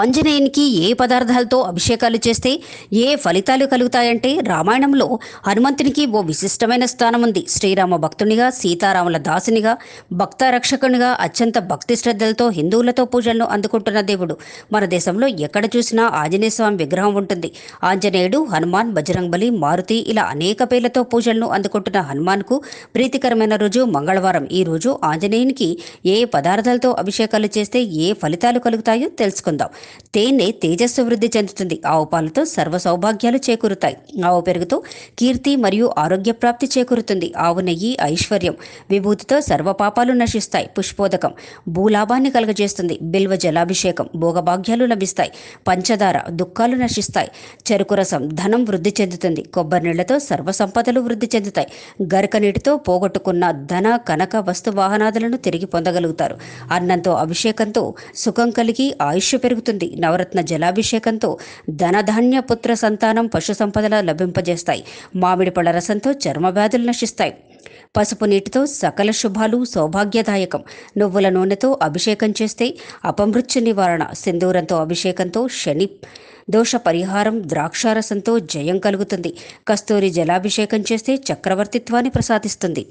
ఆంజనేయునికి ఏ పదార్థాలతో అభిషేకాలు చేస్తే ఏ ఫలితాలు కలుగుతాయంటే రామాయణంలో హనుమంతునికి ఓ విశిష్టమైన స్థానం ఉంది శ్రీరామ భక్తునిగా సీతారాముల దాసునిగా భక్త రక్షకునిగా అత్యంత భక్తి శ్రద్ధలతో హిందువులతో పూజలను అందుకుంటున్న దేవుడు మన దేశంలో ఎక్కడ చూసినా ఆంజనేయ స్వామి విగ్రహం ఉంటుంది ఆంజనేయుడు హనుమాన్ బజరంగబలి మారుతి ఇలా అనేక పేర్లతో పూజలను అందుకుంటున్న హనుమాన్కు ప్రీతికరమైన రోజు మంగళవారం ఈ రోజు ఆంజనేయునికి ఏ పదార్థాలతో అభిషేకాలు చేస్తే ఏ ఫలితాలు కలుగుతాయో తెలుసుకుందాం తేనె తేజస్సు వృద్ధి చెందుతుంది ఆవు పాలతో సర్వ సౌభాగ్యాలు చేకూరుతాయి ఆవు పెరుగుతో కీర్తి మరియు ఆరోగ్య ప్రాప్తి చేకూరుతుంది ఆవు నెయ్యి ఐశ్వర్యం విభూతితో సర్వ పాపాలు నశిస్తాయి పుష్పోదకం భూలాభాన్ని కలుగజేస్తుంది బిల్వ జలాభిషేకం భోగభాగ్యాలు లభిస్తాయి పంచదార దుఃఖాలు నశిస్తాయి చెరుకు రసం ధనం వృద్ధి చెందుతుంది కొబ్బరి నీళ్లతో సర్వ సంపదలు వృద్ధి చెందుతాయి గరక నీటితో పోగొట్టుకున్న ధన కనక వస్తు వాహనాదులను తిరిగి పొందగలుగుతారు అన్నంతో అభిషేకంతో సుఖం కలిగి ఆయుష్ పెరుగుతుంది జరుగుతుంది నవరత్న జలాభిషేకంతో ధనధాన్య పుత్ర సంతానం పశు సంపదల లభింపజేస్తాయి మామిడి పళ్ళ రసంతో చర్మ వ్యాధులు నశిస్తాయి పసుపు నీటితో సకల శుభాలు సౌభాగ్యదాయకం నువ్వుల నూనెతో అభిషేకం చేస్తే అపమృత్యు నివారణ సింధూరంతో అభిషేకంతో శని దోష పరిహారం ద్రాక్షారసంతో జయం కలుగుతుంది కస్తూరి జలాభిషేకం చేస్తే చక్రవర్తిత్వాన్ని ప్రసాదిస్తుంది